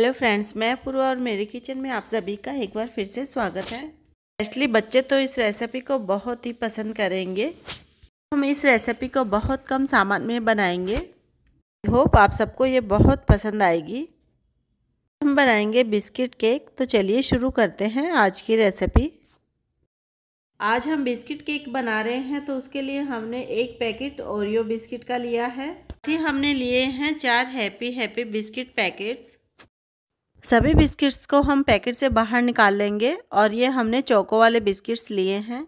hello friends मैं पूर्वा और मेरे किचन में आप सभी का एक बार फिर से स्वागत है स्पेशली बच्चे तो इस रेसिपी को बहुत ही पसंद करेंगे हम इस रेसिपी को बहुत कम सामान में बनाएंगे होप आप सबको ये बहुत पसंद आएगी हम बनाएंगे बिस्किट केक तो चलिए शुरू करते हैं आज की रेसिपी आज हम बिस्किट केक बना रहे हैं तो उसके लिए हमने एक पैकेट ओरियो बिस्किट का लिया है फिर हमने लिए हैं चार हैप्पी हैप्पी बिस्किट पैकेट्स सभी बिस्किट्स को हम पैकेट से बाहर निकाल लेंगे और ये हमने चौको वाले बिस्किट्स लिए हैं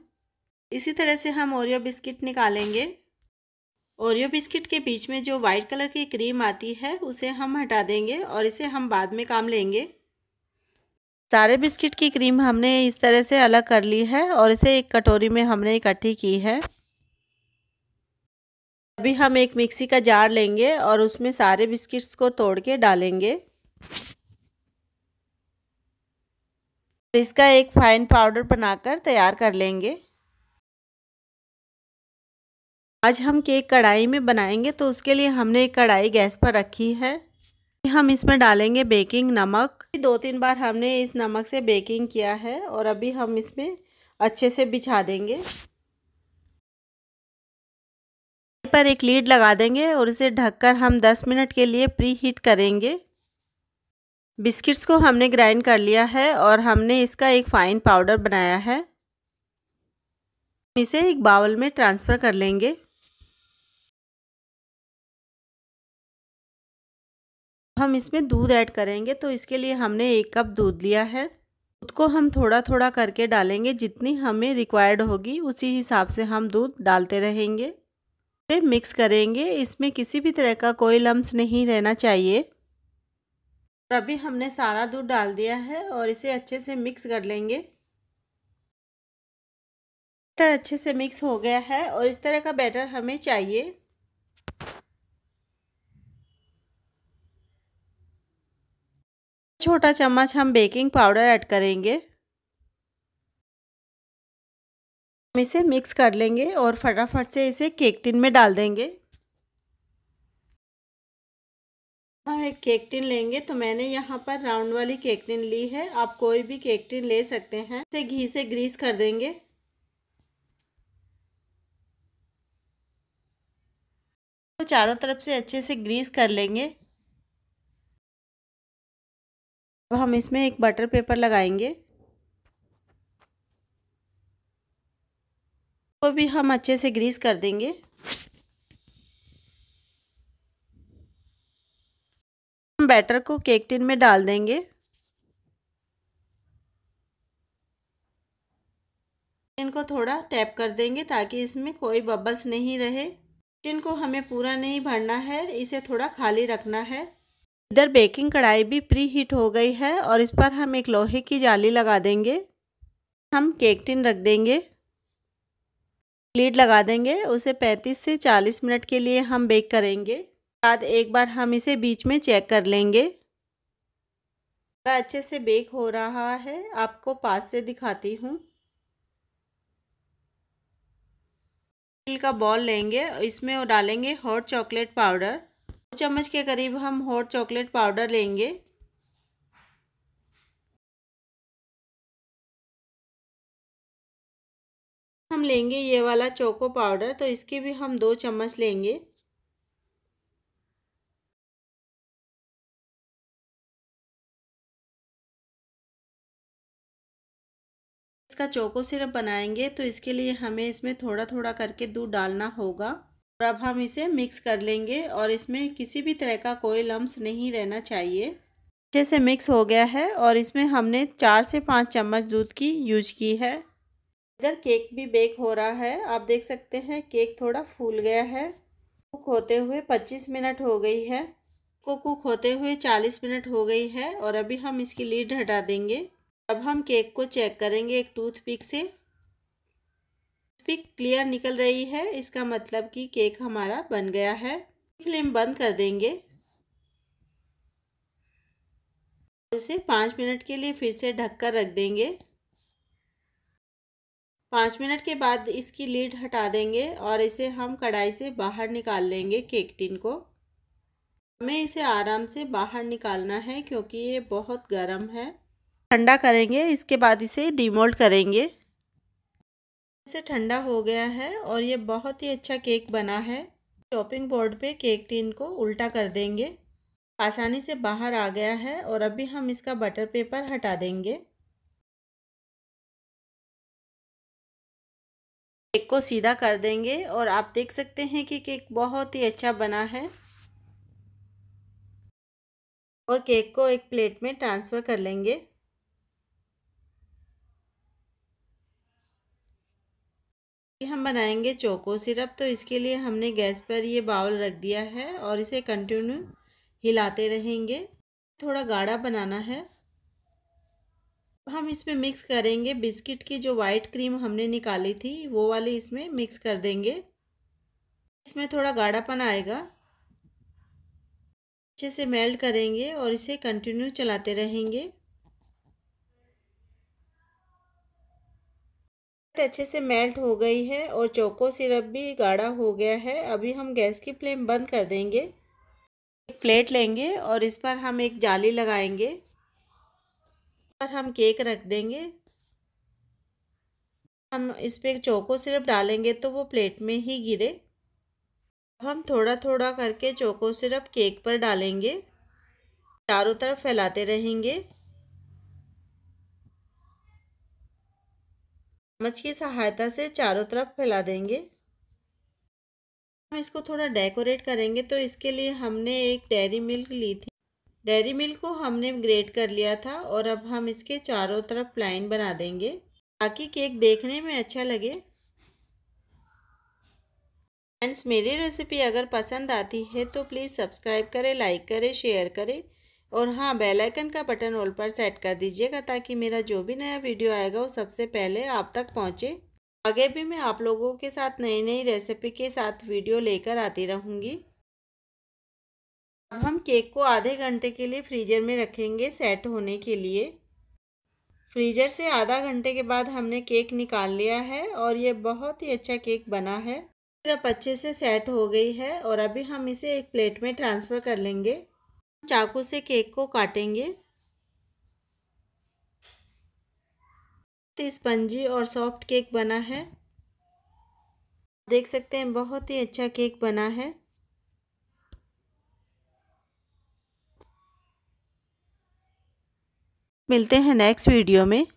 इसी तरह से हम ओरियो बिस्किट निकालेंगे ओरियो बिस्किट के बीच में जो वाइट कलर की क्रीम आती है उसे हम हटा देंगे और इसे हम बाद में काम लेंगे सारे बिस्किट की क्रीम हमने इस तरह से अलग कर ली है और इसे एक कटोरी में हमने इकट्ठी की है अभी हम एक मिक्सी का जार लेंगे और उसमें सारे बिस्किट्स को तोड़ के डालेंगे तो इसका एक फाइन पाउडर बनाकर तैयार कर लेंगे आज हम केक कढ़ाई में बनाएंगे तो उसके लिए हमने एक कढ़ाई गैस पर रखी है हम इसमें डालेंगे बेकिंग नमक दो तीन बार हमने इस नमक से बेकिंग किया है और अभी हम इसमें अच्छे से बिछा देंगे पर एक लीड लगा देंगे और इसे ढककर हम 10 मिनट के लिए प्री हीट करेंगे बिस्किट्स को हमने ग्राइंड कर लिया है और हमने इसका एक फ़ाइन पाउडर बनाया है इसे एक बाउल में ट्रांसफ़र कर लेंगे हम इसमें दूध ऐड करेंगे तो इसके लिए हमने एक कप दूध लिया है दूध को हम थोड़ा थोड़ा करके डालेंगे जितनी हमें रिक्वायर्ड होगी उसी हिसाब से हम दूध डालते रहेंगे इसे मिक्स करेंगे इसमें किसी भी तरह का कोई लम्स नहीं रहना चाहिए और तो अभी हमने सारा दूध डाल दिया है और इसे अच्छे से मिक्स कर लेंगे बैटर अच्छे से मिक्स हो गया है और इस तरह का बैटर हमें चाहिए छोटा चम्मच हम बेकिंग पाउडर ऐड करेंगे हम इसे मिक्स कर लेंगे और फटाफट से इसे केक टिन में डाल देंगे हम एक केक टिन लेंगे तो मैंने यहाँ पर राउंड वाली केक टिन ली है आप कोई भी केक टिन ले सकते हैं इसे घी से ग्रीस कर देंगे तो चारों तरफ से अच्छे से ग्रीस कर लेंगे अब हम इसमें एक बटर पेपर लगाएंगे को भी हम अच्छे से ग्रीस कर देंगे बैटर को केक टिन में डाल देंगे इनको थोड़ा टैप कर देंगे ताकि इसमें कोई बबल्स नहीं रहे टिन को हमें पूरा नहीं भरना है इसे थोड़ा खाली रखना है इधर बेकिंग कढ़ाई भी प्री हीट हो गई है और इस पर हम एक लोहे की जाली लगा देंगे हम केक टिन रख देंगे लीड लगा देंगे उसे 35 से 40 मिनट के लिए हम बेक करेंगे बाद एक बार हम इसे बीच में चेक कर लेंगे अच्छे से बेक हो रहा है आपको पास से दिखाती हूँ स्टील का बॉल लेंगे इसमें और डालेंगे हॉट चॉकलेट पाउडर दो चम्मच के करीब हम हॉट चॉकलेट पाउडर लेंगे हम लेंगे ये वाला चोको पाउडर तो इसके भी हम दो चम्मच लेंगे इसका चोको सिरप बनाएंगे तो इसके लिए हमें इसमें थोड़ा थोड़ा करके दूध डालना होगा और अब हम इसे मिक्स कर लेंगे और इसमें किसी भी तरह का कोई लम्स नहीं रहना चाहिए अच्छे से मिक्स हो गया है और इसमें हमने चार से पाँच चम्मच दूध की यूज की है इधर केक भी बेक हो रहा है आप देख सकते हैं केक थोड़ा फूल गया है कुक होते हुए पच्चीस मिनट हो गई है को कुक होते हुए चालीस मिनट हो गई है और अभी हम इसकी लीड हटा देंगे अब हम केक को चेक करेंगे एक टूथपिक से टूथपिक क्लियर निकल रही है इसका मतलब कि केक हमारा बन गया है फ्लेम बंद कर देंगे इसे पाँच मिनट के लिए फिर से ढककर रख देंगे पाँच मिनट के बाद इसकी लीड हटा देंगे और इसे हम कढ़ाई से बाहर निकाल लेंगे केक टिन को हमें इसे आराम से बाहर निकालना है क्योंकि ये बहुत गर्म है ठंडा करेंगे इसके बाद इसे डीमोल्ड करेंगे इसे ठंडा हो गया है और ये बहुत ही अच्छा केक बना है चॉपिंग बोर्ड पे केक टिन को उल्टा कर देंगे आसानी से बाहर आ गया है और अभी हम इसका बटर पेपर हटा देंगे केक को सीधा कर देंगे और आप देख सकते हैं कि केक बहुत ही अच्छा बना है और केक को एक प्लेट में ट्रांसफ़र कर लेंगे हम बनाएंगे चोको सिरप तो इसके लिए हमने गैस पर ये बाउल रख दिया है और इसे कंटिन्यू हिलाते रहेंगे थोड़ा गाढ़ा बनाना है हम इसमें मिक्स करेंगे बिस्किट की जो वाइट क्रीम हमने निकाली थी वो वाली इसमें मिक्स कर देंगे इसमें थोड़ा गाढ़ापन आएगा अच्छे से मेल्ट करेंगे और इसे कंटिन्यू चलाते रहेंगे अच्छे से मेल्ट हो गई है और चोको सिरप भी गाढ़ा हो गया है अभी हम गैस की फ्लेम बंद कर देंगे एक प्लेट लेंगे और इस पर हम एक जाली लगाएंगे पर हम केक रख देंगे हम इस पर चोको सिरप डालेंगे तो वो प्लेट में ही गिरे हम थोड़ा थोड़ा करके चोको सिरप केक पर डालेंगे चारों तरफ फैलाते रहेंगे चम्मच की सहायता से चारों तरफ फैला देंगे हम इसको थोड़ा डेकोरेट करेंगे तो इसके लिए हमने एक डेयरी मिल्क ली थी डेयरी मिल्क को हमने ग्रेट कर लिया था और अब हम इसके चारों तरफ लाइन बना देंगे ताकि केक देखने में अच्छा लगे फ्रेंड्स मेरी रेसिपी अगर पसंद आती है तो प्लीज़ सब्सक्राइब करें लाइक करें शेयर करें और हाँ बेल आइकन का बटन ऑल पर सेट कर दीजिएगा ताकि मेरा जो भी नया वीडियो आएगा वो सबसे पहले आप तक पहुँचे आगे भी मैं आप लोगों के साथ नई नई रेसिपी के साथ वीडियो लेकर आती रहूँगी अब हम केक को आधे घंटे के लिए फ्रीजर में रखेंगे सेट होने के लिए फ्रीजर से आधा घंटे के बाद हमने केक निकाल लिया है और ये बहुत ही अच्छा केक बना है अब अच्छे से सेट हो गई है और अभी हम इसे एक प्लेट में ट्रांसफ़र कर लेंगे चाकू से केक को काटेंगे स्पंजी और सॉफ्ट केक बना है देख सकते हैं बहुत ही अच्छा केक बना है मिलते हैं नेक्स्ट वीडियो में